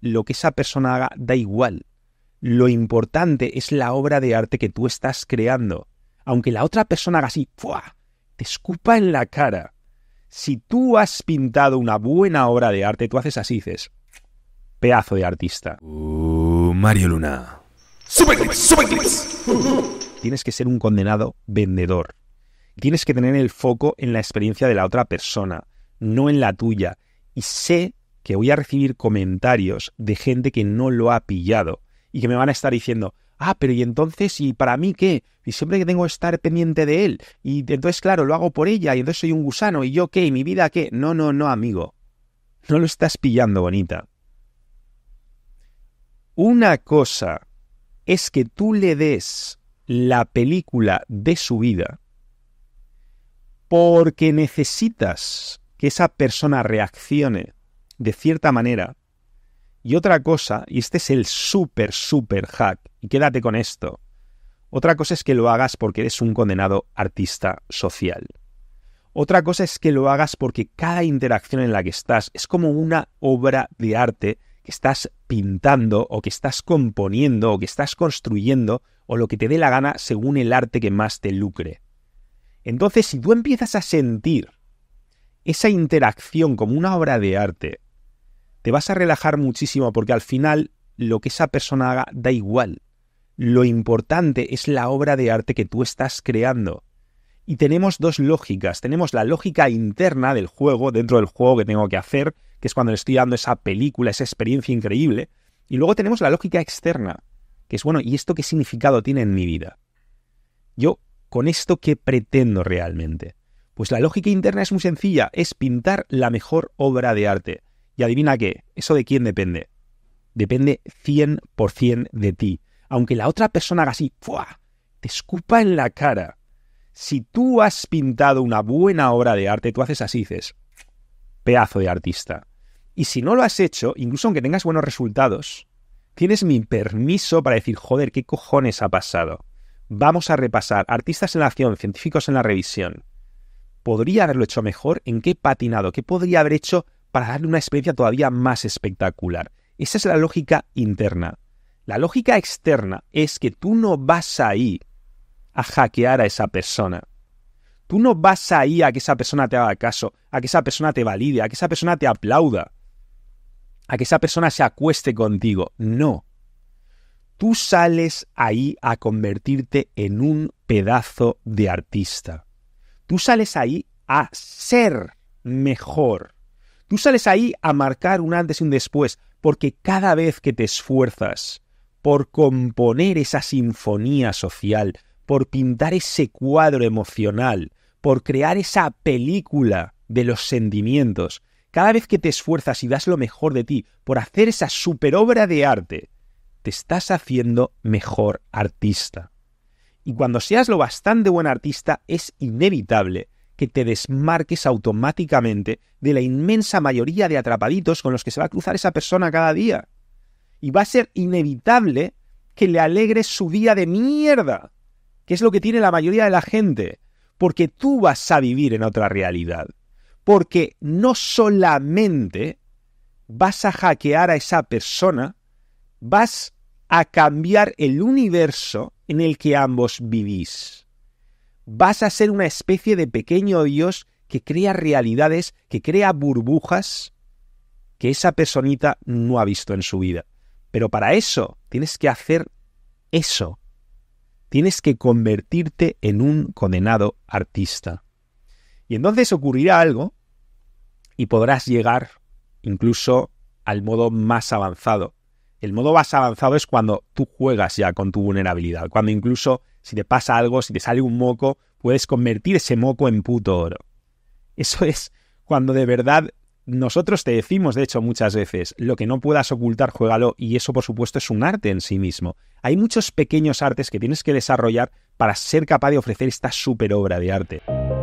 lo que esa persona haga da igual. Lo importante es la obra de arte que tú estás creando. Aunque la otra persona haga así, te escupa en la cara. Si tú has pintado una buena obra de arte, tú haces así, dices, pedazo de artista. Uh, Mario Luna. Tienes que ser un condenado vendedor. Tienes que tener el foco en la experiencia de la otra persona, no en la tuya. Y sé voy a recibir comentarios de gente que no lo ha pillado y que me van a estar diciendo, ah, pero y entonces, ¿y para mí qué? Y siempre que tengo que estar pendiente de él, y entonces, claro, lo hago por ella, y entonces soy un gusano, y yo qué, y mi vida qué. No, no, no, amigo. No lo estás pillando, bonita. Una cosa es que tú le des la película de su vida porque necesitas que esa persona reaccione de cierta manera. Y otra cosa, y este es el súper, súper hack, y quédate con esto. Otra cosa es que lo hagas porque eres un condenado artista social. Otra cosa es que lo hagas porque cada interacción en la que estás es como una obra de arte que estás pintando o que estás componiendo o que estás construyendo o lo que te dé la gana según el arte que más te lucre. Entonces, si tú empiezas a sentir esa interacción como una obra de arte, te vas a relajar muchísimo porque al final lo que esa persona haga da igual. Lo importante es la obra de arte que tú estás creando. Y tenemos dos lógicas. Tenemos la lógica interna del juego, dentro del juego que tengo que hacer, que es cuando le estoy dando esa película, esa experiencia increíble. Y luego tenemos la lógica externa, que es, bueno, ¿y esto qué significado tiene en mi vida? Yo, ¿con esto qué pretendo realmente? Pues la lógica interna es muy sencilla, es pintar la mejor obra de arte. Y adivina qué, ¿eso de quién depende? Depende 100% de ti. Aunque la otra persona haga así, ¡fua! te escupa en la cara. Si tú has pintado una buena obra de arte, tú haces así, dices, pedazo de artista. Y si no lo has hecho, incluso aunque tengas buenos resultados, tienes mi permiso para decir, joder, ¿qué cojones ha pasado? Vamos a repasar, artistas en la acción, científicos en la revisión. ¿Podría haberlo hecho mejor? ¿En qué patinado? ¿Qué podría haber hecho para darle una experiencia todavía más espectacular. Esa es la lógica interna. La lógica externa es que tú no vas ahí a hackear a esa persona. Tú no vas ahí a que esa persona te haga caso, a que esa persona te valide, a que esa persona te aplauda, a que esa persona se acueste contigo. No. Tú sales ahí a convertirte en un pedazo de artista. Tú sales ahí a ser mejor. Tú sales ahí a marcar un antes y un después, porque cada vez que te esfuerzas por componer esa sinfonía social, por pintar ese cuadro emocional, por crear esa película de los sentimientos, cada vez que te esfuerzas y das lo mejor de ti por hacer esa superobra de arte, te estás haciendo mejor artista. Y cuando seas lo bastante buen artista, es inevitable que te desmarques automáticamente de la inmensa mayoría de atrapaditos con los que se va a cruzar esa persona cada día. Y va a ser inevitable que le alegres su día de mierda, que es lo que tiene la mayoría de la gente, porque tú vas a vivir en otra realidad. Porque no solamente vas a hackear a esa persona, vas a cambiar el universo en el que ambos vivís vas a ser una especie de pequeño Dios que crea realidades, que crea burbujas que esa personita no ha visto en su vida. Pero para eso tienes que hacer eso. Tienes que convertirte en un condenado artista. Y entonces ocurrirá algo y podrás llegar incluso al modo más avanzado. El modo más avanzado es cuando tú juegas ya con tu vulnerabilidad, cuando incluso si te pasa algo, si te sale un moco, puedes convertir ese moco en puto oro. Eso es cuando de verdad nosotros te decimos, de hecho, muchas veces, lo que no puedas ocultar, juégalo, y eso, por supuesto, es un arte en sí mismo. Hay muchos pequeños artes que tienes que desarrollar para ser capaz de ofrecer esta super obra de arte.